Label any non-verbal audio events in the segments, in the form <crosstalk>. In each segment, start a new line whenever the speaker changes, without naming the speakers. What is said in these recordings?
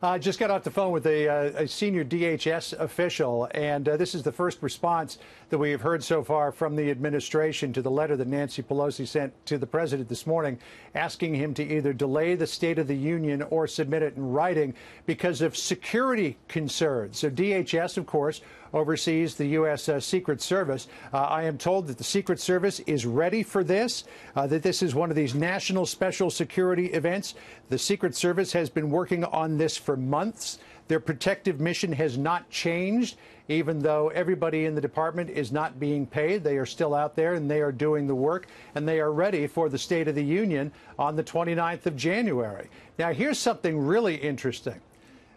I just got off the phone with a, uh, a senior DHS official, and uh, this is the first response that we have heard so far from the administration to the letter that Nancy Pelosi sent to the president this morning, asking him to either delay the State of the Union or submit it in writing because of security concerns. So, DHS, of course, oversees the U.S. Uh, Secret Service. Uh, I am told that the Secret Service is ready for this, that this is one of these national special security events. The Secret Service has been working on this for months. Their protective mission has not changed, even though everybody in the department is not being paid. They are still out there and they are doing the work and they are ready for the State of the Union on the 29th of January. Now, here's something really interesting.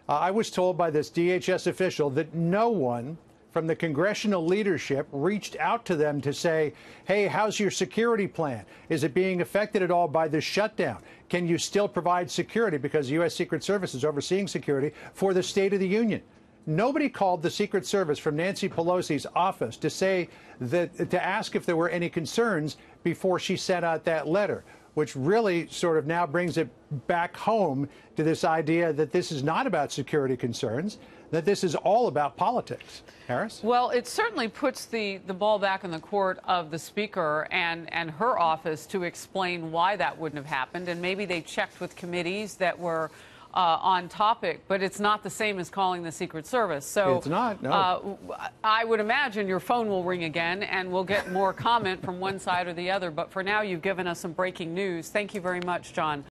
Uh, I was told by this DHS official that no one from the congressional leadership reached out to them to say, hey, how's your security plan? Is it being affected at all by this shutdown? Can you still provide security? Because the U.S. Secret Service is overseeing security for the State of the Union. Nobody called the Secret Service from Nancy Pelosi's office to say that to ask if there were any concerns before she sent out that letter which really sort of now brings it back home to this idea that this is not about security concerns, that this is all about politics. Harris?
Well, it certainly puts the, the ball back in the court of the Speaker and, and her office to explain why that wouldn't have happened. And maybe they checked with committees that were uh, on topic, but it's not the same as calling the Secret Service. So it's not. No. Uh, I would imagine your phone will ring again, and we'll get more <laughs> comment from one side or the other. But for now, you've given us some breaking news. Thank you very much, John.